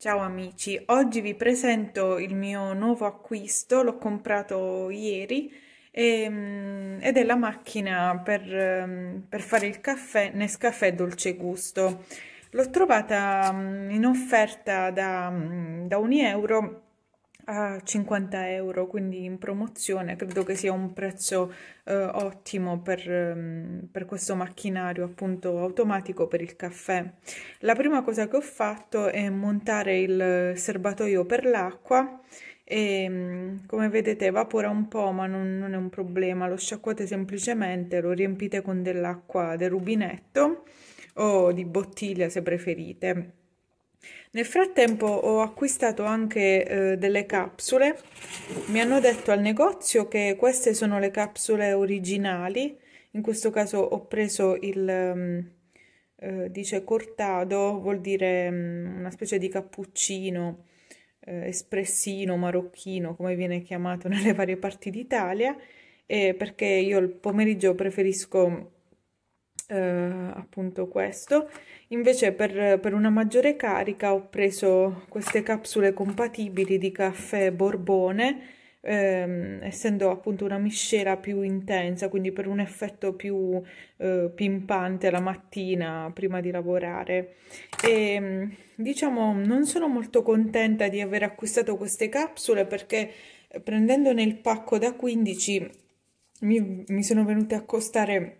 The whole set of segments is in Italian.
Ciao amici, oggi vi presento il mio nuovo acquisto, l'ho comprato ieri e, ehm, ed è la macchina per, ehm, per fare il caffè Nescafè Dolce Gusto. L'ho trovata mm, in offerta da, mm, da un euro a 50 euro, quindi in promozione, credo che sia un prezzo eh, ottimo per, ehm, per, questo macchinario appunto automatico per il caffè. La prima cosa che ho fatto è montare il serbatoio per l'acqua e mm, come vedete evapora un po' ma non, non è un problema, lo sciacquate semplicemente, lo riempite con dell'acqua del rubinetto o di bottiglia se preferite nel frattempo ho acquistato anche eh, delle capsule, mi hanno detto al negozio che queste sono le capsule originali, in questo caso ho preso il... Um, eh, dice cortado, vuol dire um, una specie di cappuccino eh, espressino marocchino, come viene chiamato nelle varie parti d'Italia, perché io il pomeriggio preferisco eh, appunto questo. Invece per, per, una maggiore carica ho preso queste capsule compatibili di caffè Borbone, ehm, essendo appunto una miscela più intensa, quindi per un effetto più eh, pimpante la mattina prima di lavorare. E mm, diciamo non sono molto contenta di aver acquistato queste capsule perché eh, prendendone il pacco da 15 mi, mi sono venute a costare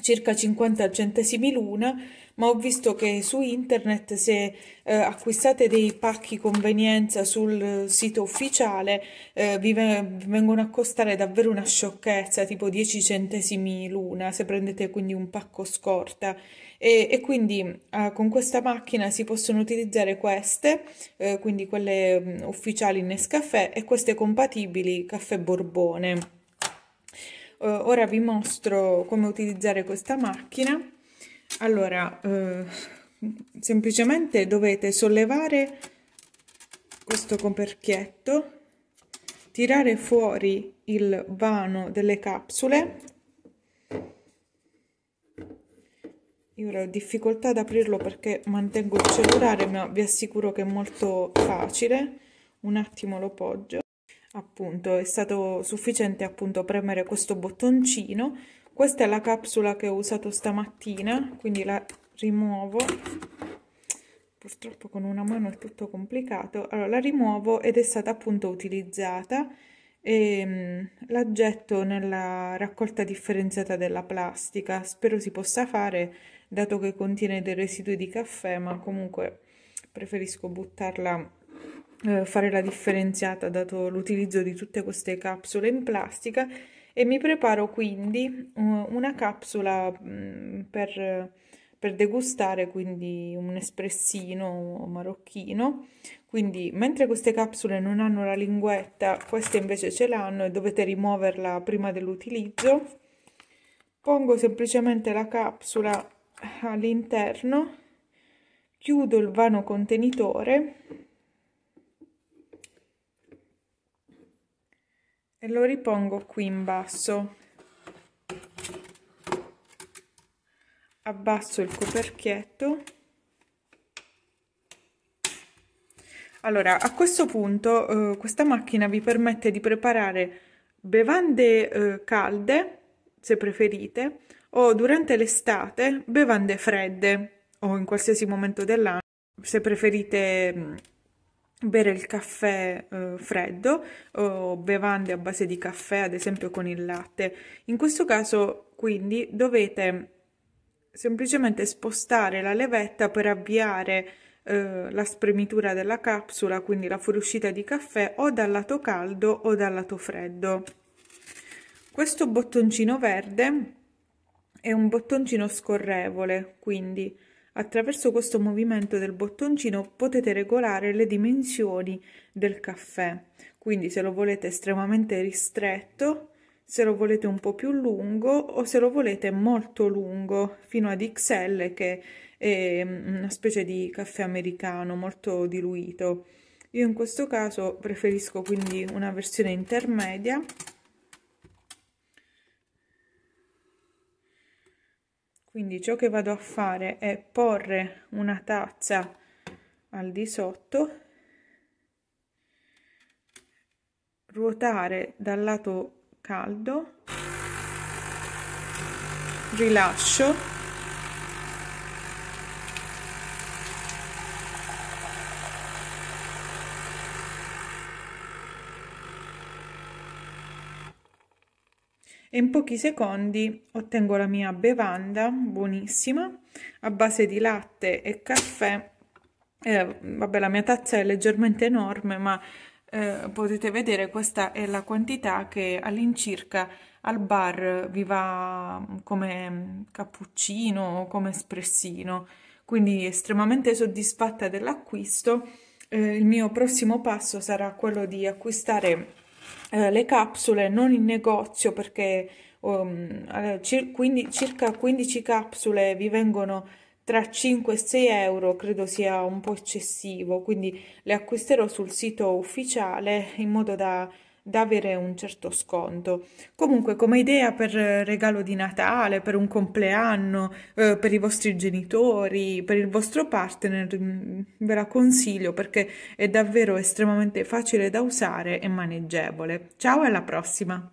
circa 50 centesimi l'una, ma ho visto che su internet se eh, acquistate dei pacchi convenienza sul sito ufficiale eh, vi vengono a costare davvero una sciocchezza, tipo 10 centesimi l'una, se prendete quindi un pacco scorta. E, e quindi eh, con questa macchina si possono utilizzare queste, eh, quindi quelle mm, ufficiali in Nescafè e queste compatibili Caffè Borbone eh, ora vi mostro come utilizzare questa macchina allora eh, semplicemente dovete sollevare questo coperchietto tirare fuori il vano delle capsule io ora ho difficoltà ad aprirlo perché mantengo il cellulare ma vi assicuro che è molto facile un attimo lo poggio appunto è stato sufficiente appunto premere questo bottoncino questa è la capsula che ho usato stamattina quindi la rimuovo purtroppo con una mano è tutto complicato allora la rimuovo ed è stata appunto utilizzata e ehm, la getto nella raccolta differenziata della plastica spero si possa fare dato che contiene dei residui di caffè ma comunque preferisco buttarla eh, fare la differenziata dato l'utilizzo di tutte queste capsule in plastica e mi preparo quindi eh, una capsula mm, per, per, degustare quindi un espressino marocchino quindi mentre queste capsule non hanno la linguetta queste invece ce l'hanno e dovete rimuoverla prima dell'utilizzo pongo semplicemente la capsula all'interno chiudo il vano contenitore e lo ripongo qui in basso abbasso il coperchietto allora a questo punto eh, questa macchina vi permette di preparare bevande eh, calde se preferite o durante l'estate bevande fredde o in qualsiasi momento dell'anno se preferite mm, bere il caffè eh, freddo o bevande a base di caffè, ad esempio con il latte. In questo caso, quindi, dovete semplicemente spostare la levetta per avviare eh, la spremitura della capsula, quindi la fuoriuscita di caffè, o dal lato caldo o dal lato freddo. Questo bottoncino verde è un bottoncino scorrevole, quindi Attraverso questo movimento del bottoncino potete regolare le dimensioni del caffè, quindi se lo volete estremamente ristretto, se lo volete un po' più lungo o se lo volete molto lungo, fino ad XL che è mm, una specie di caffè americano molto diluito. Io in questo caso preferisco quindi una versione intermedia quindi ciò che vado a fare è porre una tazza al di sotto ruotare dal lato caldo rilascio e in pochi secondi ottengo la mia bevanda buonissima a base di latte e caffè. Eh, vabbè, la mia tazza è leggermente enorme, ma eh, potete vedere questa è la quantità che all'incirca al bar vi va mm, come cappuccino o come espressino. Quindi estremamente soddisfatta dell'acquisto. Eh, il mio prossimo passo sarà quello di acquistare eh, le capsule non in negozio perché um, eh, cir 15, circa 15 capsule vi vengono tra 5 e 6 euro credo sia un po' eccessivo quindi le acquisterò sul sito ufficiale in modo da da avere un certo sconto. Comunque come idea per eh, regalo di Natale, per un compleanno, eh, per i vostri genitori, per il vostro partner, mm, ve la consiglio perché è davvero estremamente facile da usare e maneggevole. Ciao e alla prossima!